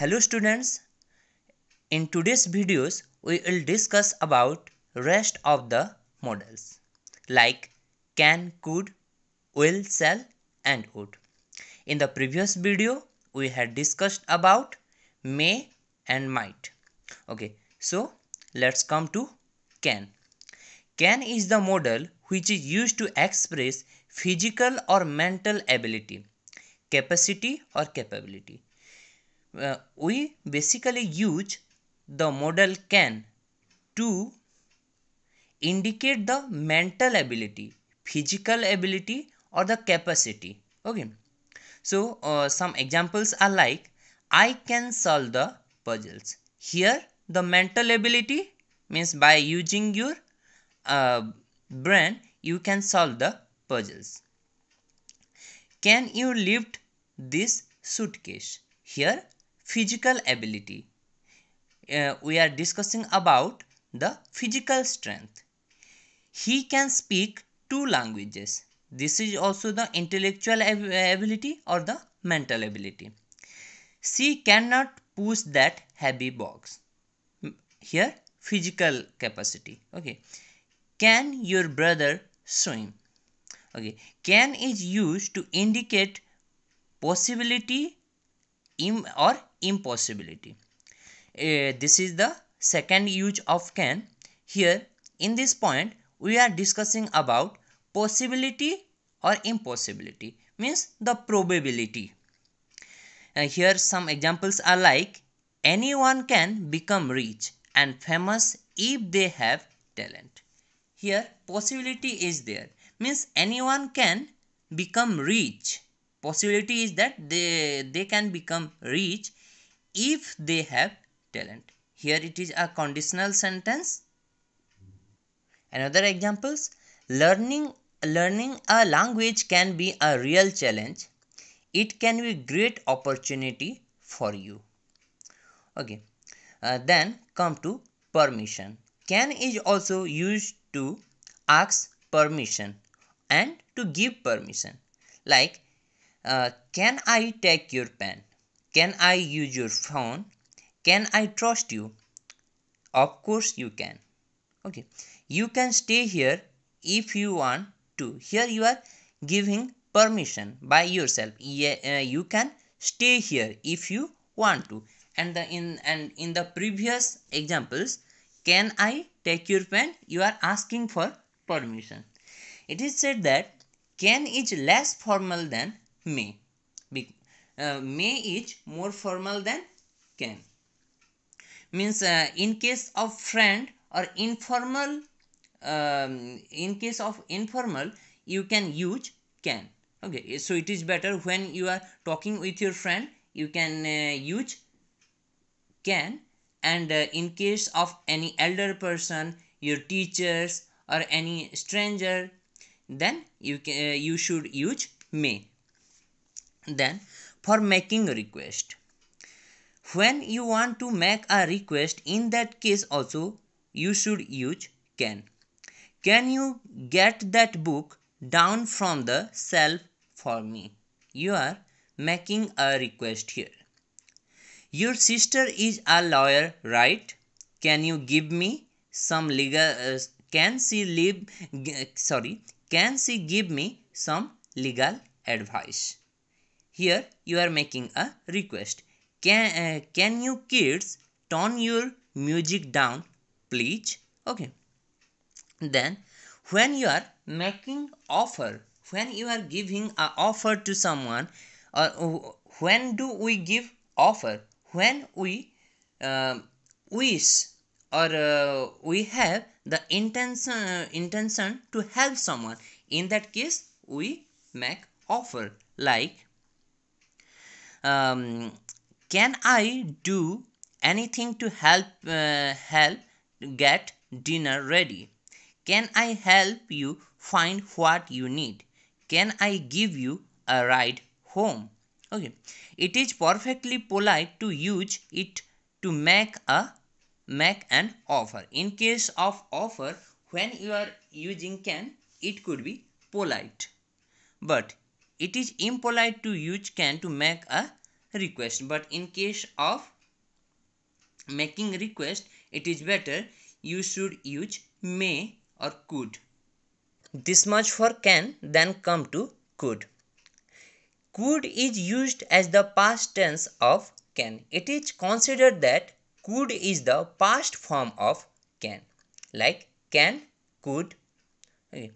Hello students, in today's videos we will discuss about rest of the models like can, could, will, shall and would. In the previous video we had discussed about may and might. Okay, so let's come to can. Can is the model which is used to express physical or mental ability, capacity or capability uh, we basically use the model can to indicate the mental ability physical ability or the capacity okay so uh, some examples are like i can solve the puzzles here the mental ability means by using your uh, brain you can solve the puzzles can you lift this suitcase here physical ability. Uh, we are discussing about the physical strength. He can speak two languages. This is also the intellectual ability or the mental ability. She cannot push that heavy box. Here, physical capacity. Okay. Can your brother swim? Okay. Can is used to indicate possibility or impossibility. Uh, this is the second use of can. Here in this point we are discussing about possibility or impossibility means the probability. Uh, here some examples are like anyone can become rich and famous if they have talent. Here possibility is there means anyone can become rich. Possibility is that they, they can become rich if they have talent. Here it is a conditional sentence. Another examples learning learning a language can be a real challenge. It can be great opportunity for you. Okay. Uh, then come to permission. Can is also used to ask permission and to give permission. Like, uh, can I take your pen? Can I use your phone? Can I trust you? Of course you can. Okay. You can stay here if you want to. Here you are giving permission by yourself. Yeah, uh, you can stay here if you want to. And the in and in the previous examples, can I take your pen? You are asking for permission. It is said that can is less formal than may uh, may is more formal than can means uh, in case of friend or informal um, in case of informal you can use can okay so it is better when you are talking with your friend you can uh, use can and uh, in case of any elder person your teachers or any stranger then you can, uh, you should use may then for making request when you want to make a request in that case also you should use can can you get that book down from the shelf for me you are making a request here your sister is a lawyer right can you give me some legal uh, can she live sorry can she give me some legal advice here you are making a request. Can, uh, can you kids turn your music down, please? Okay. Then, when you are making offer, when you are giving a offer to someone, or uh, when do we give offer? When we uh, wish or uh, we have the intention uh, intention to help someone in that case we make offer like um, can I do anything to help uh, help get dinner ready? Can I help you find what you need? Can I give you a ride home? Okay, it is perfectly polite to use it to make a make an offer. In case of offer, when you are using can, it could be polite. But it is impolite to use can to make a request but in case of making request it is better you should use may or could this much for can then come to could could is used as the past tense of can it is considered that could is the past form of can like can could okay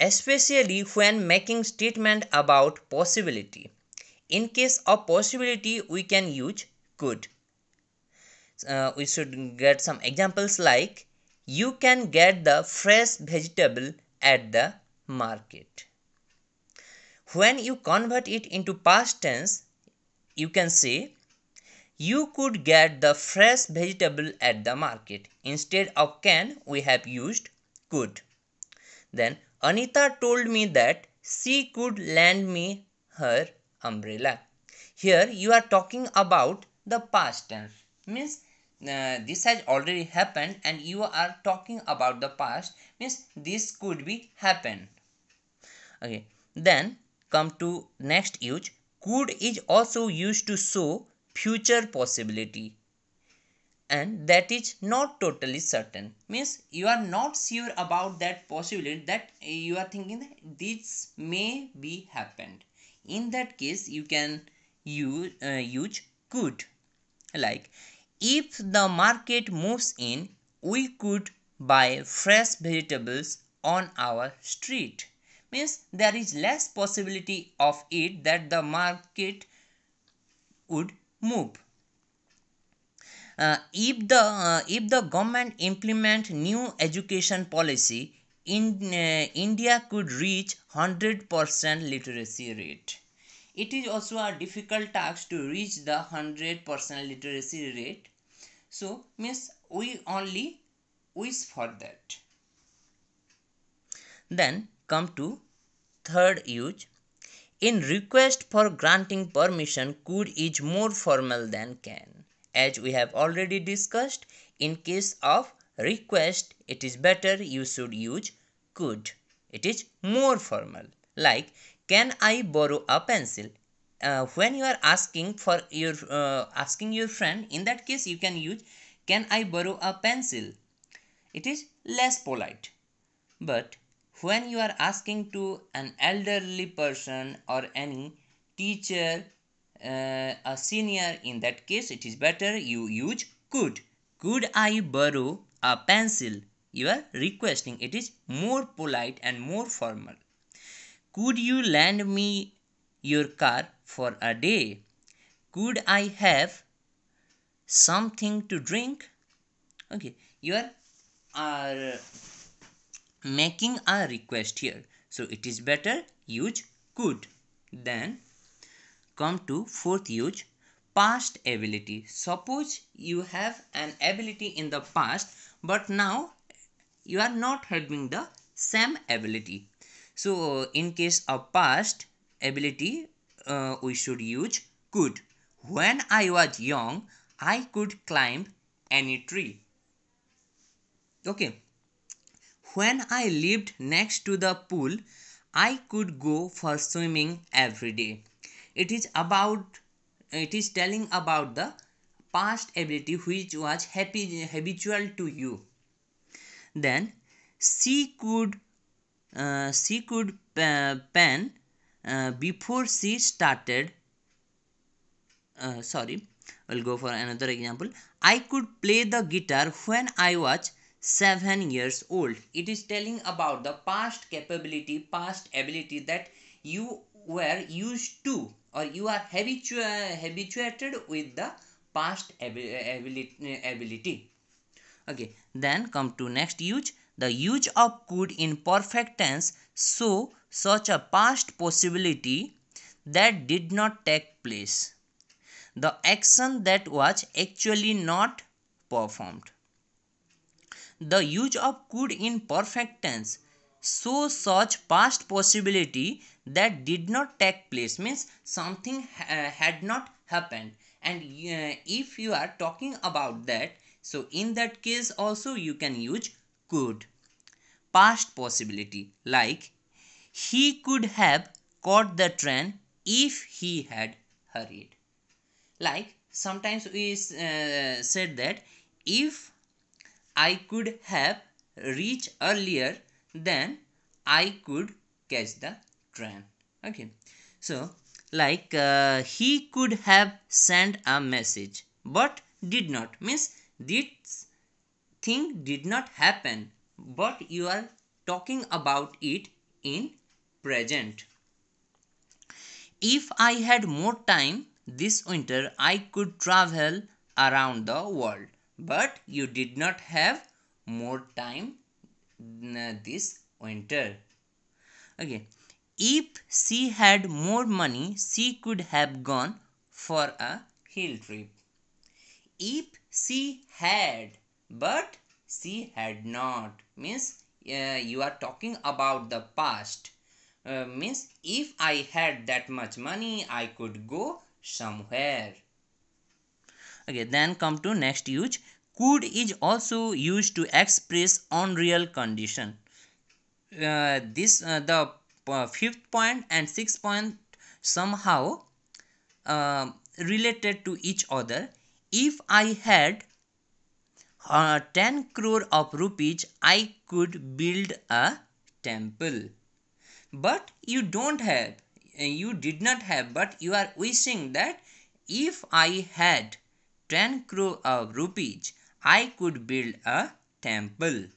especially when making statement about possibility. In case of possibility, we can use could. Uh, we should get some examples like you can get the fresh vegetable at the market. When you convert it into past tense, you can say you could get the fresh vegetable at the market. Instead of can, we have used could. Then Anita told me that she could lend me her umbrella. Here you are talking about the past tense. Means uh, this has already happened and you are talking about the past. Means this could be happened. Okay. Then come to next use. Could is also used to show future possibility and that is not totally certain means you are not sure about that possibility that you are thinking that this may be happened in that case you can use, uh, use could like if the market moves in we could buy fresh vegetables on our street means there is less possibility of it that the market would move uh, if the uh, if the government implement new education policy in uh, india could reach 100% literacy rate it is also a difficult task to reach the 100% literacy rate so miss we only wish for that then come to third use in request for granting permission could is more formal than can as we have already discussed in case of request it is better you should use could it is more formal like can i borrow a pencil uh, when you are asking for your uh, asking your friend in that case you can use can i borrow a pencil it is less polite but when you are asking to an elderly person or any teacher uh, a senior in that case it is better you use could could i borrow a pencil you are requesting it is more polite and more formal could you lend me your car for a day could i have something to drink okay you are are making a request here so it is better use could than come to fourth use past ability suppose you have an ability in the past but now you are not having the same ability so in case of past ability uh, we should use could when i was young i could climb any tree okay when i lived next to the pool i could go for swimming every day it is about it is telling about the past ability which was happy, habitual to you then she could uh, she could uh, pen uh, before she started uh, sorry we'll go for another example i could play the guitar when i was 7 years old it is telling about the past capability past ability that you were used to or you are habitu- habituated with the past ab- ability, ability okay then come to next use the use of could in perfect tense so such a past possibility that did not take place the action that was actually not performed the use of could in perfect tense so such past possibility that did not take place means something uh, had not happened and uh, if you are talking about that so in that case also you can use could past possibility like he could have caught the train if he had hurried like sometimes we uh, said that if i could have reached earlier then i could catch the tran okay so like uh, he could have sent a message but did not means this thing did not happen but you are talking about it in present if i had more time this winter i could travel around the world but you did not have more time uh, this winter okay if she had more money, she could have gone for a hill trip. If she had, but she had not. Means uh, you are talking about the past. Uh, means if I had that much money, I could go somewhere. Okay, then come to next use. Could is also used to express unreal condition. Uh, this uh, the fifth point and sixth point somehow uh, related to each other if i had uh, 10 crore of rupees i could build a temple but you don't have you did not have but you are wishing that if i had 10 crore of rupees i could build a temple